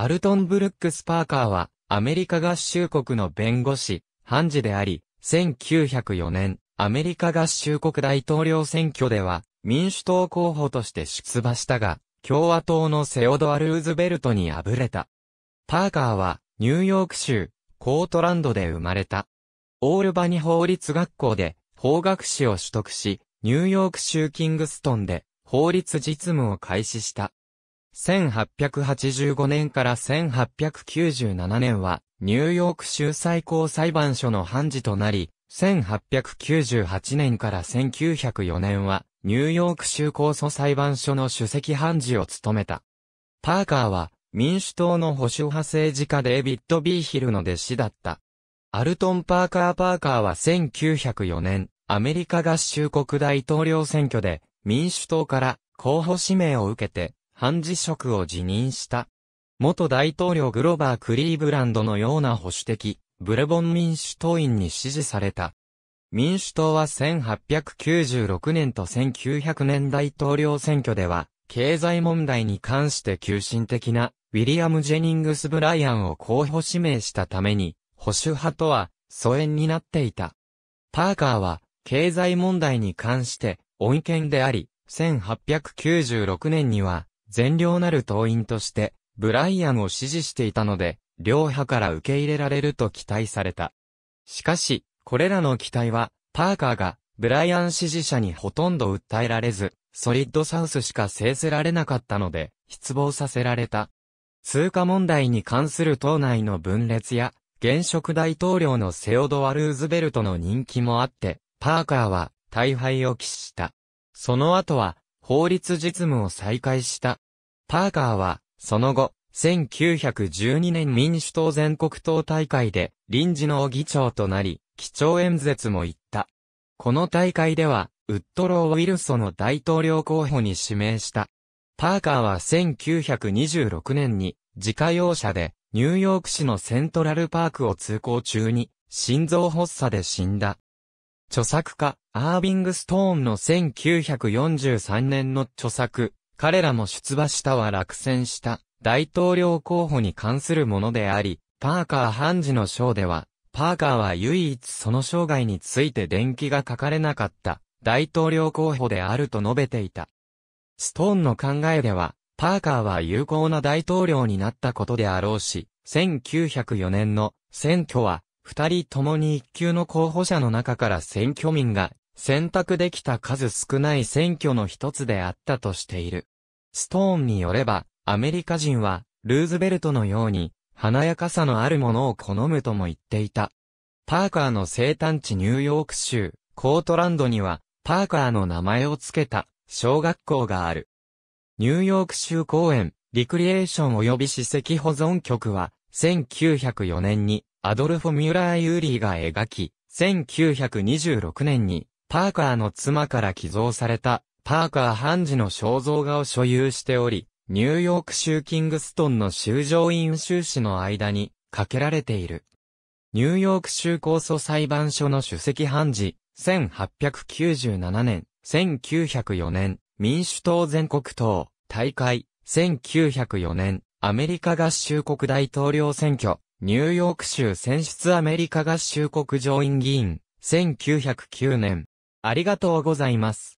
アルトン・ブルックス・パーカーは、アメリカ合衆国の弁護士、判事であり、1904年、アメリカ合衆国大統領選挙では、民主党候補として出馬したが、共和党のセオドア・ルーズベルトに敗れた。パーカーは、ニューヨーク州、コートランドで生まれた。オールバニ法律学校で、法学士を取得し、ニューヨーク州キングストンで、法律実務を開始した。1885年から1897年は、ニューヨーク州最高裁判所の判事となり、1898年から1904年は、ニューヨーク州高訴裁判所の主席判事を務めた。パーカーは、民主党の保守派政治家デービッド・ビーヒルの弟子だった。アルトン・パーカー・パーカーは1904年、アメリカ合衆国大統領選挙で、民主党から候補指名を受けて、判事職を辞任した。元大統領グローバー・クリーブランドのような保守的、ブレボン民主党員に支持された。民主党は1896年と1900年大統領選挙では、経済問題に関して急進的な、ウィリアム・ジェニングス・ブライアンを候補指名したために、保守派とは、疎遠になっていた。パーカーは、経済問題に関して、恩恵であり、1896年には、善良なる党員として、ブライアンを支持していたので、両派から受け入れられると期待された。しかし、これらの期待は、パーカーが、ブライアン支持者にほとんど訴えられず、ソリッドサウスしか制せられなかったので、失望させられた。通貨問題に関する党内の分裂や、現職大統領のセオドワ・ルーズベルトの人気もあって、パーカーは大敗を喫した。その後は、法律実務を再開した。パーカーは、その後、1912年民主党全国党大会で臨時の議長となり、基調演説も行った。この大会では、ウッドロー・ウィルソの大統領候補に指名した。パーカーは1926年に自家用車でニューヨーク市のセントラルパークを通行中に心臓発作で死んだ。著作家、アービング・ストーンの1943年の著作、彼らも出馬したは落選した大統領候補に関するものであり、パーカー・判事の章では、パーカーは唯一その生涯について電気が書かれなかった大統領候補であると述べていた。ストーンの考えでは、パーカーは有効な大統領になったことであろうし、1904年の選挙は二人ともに一級の候補者の中から選挙民が選択できた数少ない選挙の一つであったとしている。ストーンによれば、アメリカ人は、ルーズベルトのように、華やかさのあるものを好むとも言っていた。パーカーの生誕地ニューヨーク州、コートランドには、パーカーの名前を付けた、小学校がある。ニューヨーク州公園、リクリエーション及び史跡保存局は、1904年に、アドルフォ・ミュラー・ユーリーが描き、1926年に、パーカーの妻から寄贈された、パーカー・ハンジの肖像画を所有しており、ニューヨーク州キングストンの州上院州市の間に、かけられている。ニューヨーク州高訴裁判所の主席判事、1897年、1904年、民主党全国党、大会、1904年、アメリカ合衆国大統領選挙、ニューヨーク州選出アメリカ合衆国上院議員、1909年。ありがとうございます。